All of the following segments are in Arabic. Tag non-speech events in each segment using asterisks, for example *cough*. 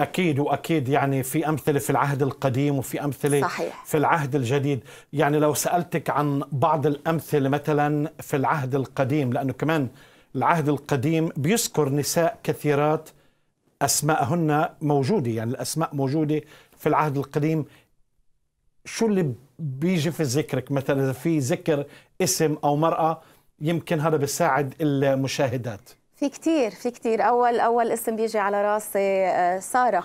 أكيد وأكيد يعني في أمثلة في العهد القديم وفي أمثلة صحيح. في العهد الجديد يعني لو سألتك عن بعض الأمثلة مثلا في العهد القديم لأنه كمان العهد القديم بيذكر نساء كثيرات أسماءهن موجودة يعني الأسماء موجودة في العهد القديم شو اللي بيجي في ذكرك مثلا إذا في ذكر اسم أو مرأة يمكن هذا بيساعد المشاهدات في كتير في كتير اول اول اسم بيجي على راسي آه، ساره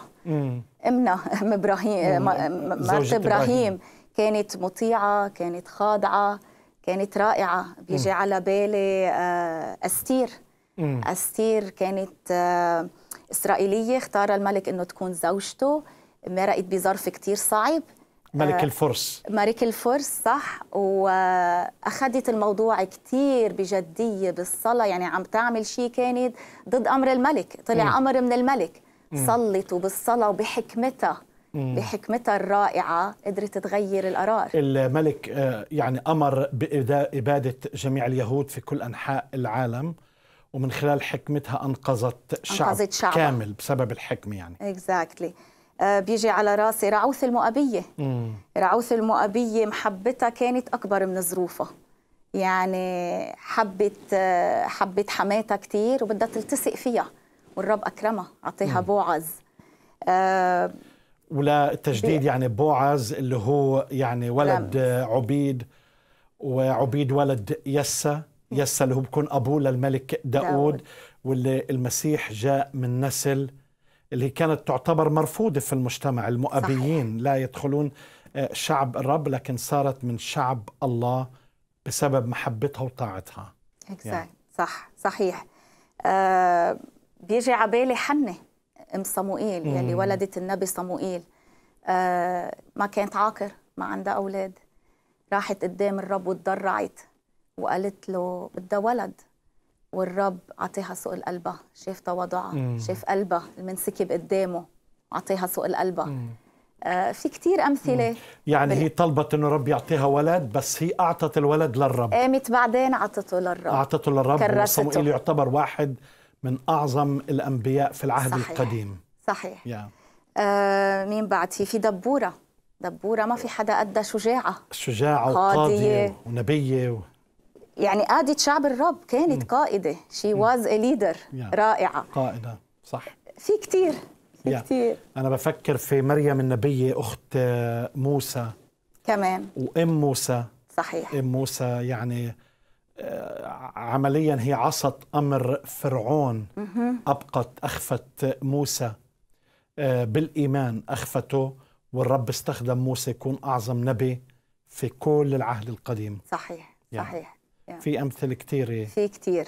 امنا *laughs* ام ابراهيم مرت ابراهيم كانت مطيعه كانت خاضعه كانت رائعه بيجي مم. على بالي آه، استير مم. استير كانت آه، اسرائيليه اختار الملك انه تكون زوجته مرقت بظرف كتير صعب ملك آه، الفرس ملك الفرس صح واخذت الموضوع كثير بجديه بالصلاه يعني عم تعمل شيء كانت ضد امر الملك طلع م. امر من الملك م. صلت وبالصلاه وبحكمتها م. بحكمتها الرائعة قدرت تغير القرار الملك آه، يعني أمر بإبادة جميع اليهود في كل أنحاء العالم ومن خلال حكمتها أنقذت شعب, أنقذت شعب كامل بسبب الحكمة يعني exactly. آه، بيجي على راسي رعوث المؤبية رعوث المؤبية محبتها كانت أكبر من ظروفها يعني حبت آه، حبت حماتها كثير وبدها تلتصق فيها والرب أكرمها أعطيها بوعز أه ولا يعني بوعز اللي هو يعني ولد رمز. نعم. عبيد وعبيد ولد يسا يسا اللي هو بكون أبوه للملك داود, داود واللي المسيح جاء من نسل اللي كانت تعتبر مرفوضة في المجتمع المؤبيين صحيح. لا يدخلون آه، شعب الرب لكن صارت من شعب الله بسبب محبتها وطاعتها يعني. صح صحيح آه بيجي عبالي حنة ام صموئيل يلي ولدت النبي صموئيل آه ما كانت عاقر ما عندها اولاد راحت قدام الرب وتضرعت وقالت له بدها ولد والرب عطيها سوق القلبة شاف تواضعها شاف قلبها المنسكب قدامه عطيها سوق القلبة آه في كتير أمثلة مم. يعني بال... هي طلبت أنه رب يعطيها ولد بس هي أعطت الولد للرب قامت بعدين أعطته للرب أعطته للرب كرسته. وصموئيل يعتبر واحد من أعظم الأنبياء في العهد صحيح. القديم صحيح yeah. آه مين بعد في في دبورة دبورة ما في حدا قدها شجاعة شجاعة وقاضية ونبية و... يعني قادة شعب الرب كانت م. قائدة شي واز ا ليدر رائعة قائدة صح في كتير في yeah. كتير أنا بفكر في مريم النبية أخت موسى كمان وأم موسى صحيح أم موسى يعني آه، عمليا هي عصت أمر فرعون م -م. أبقت أخفت موسى آه، بالإيمان أخفته والرب استخدم موسى يكون أعظم نبي في كل العهد القديم صحيح يعني. صحيح يعني. في امثله كثيره في كثير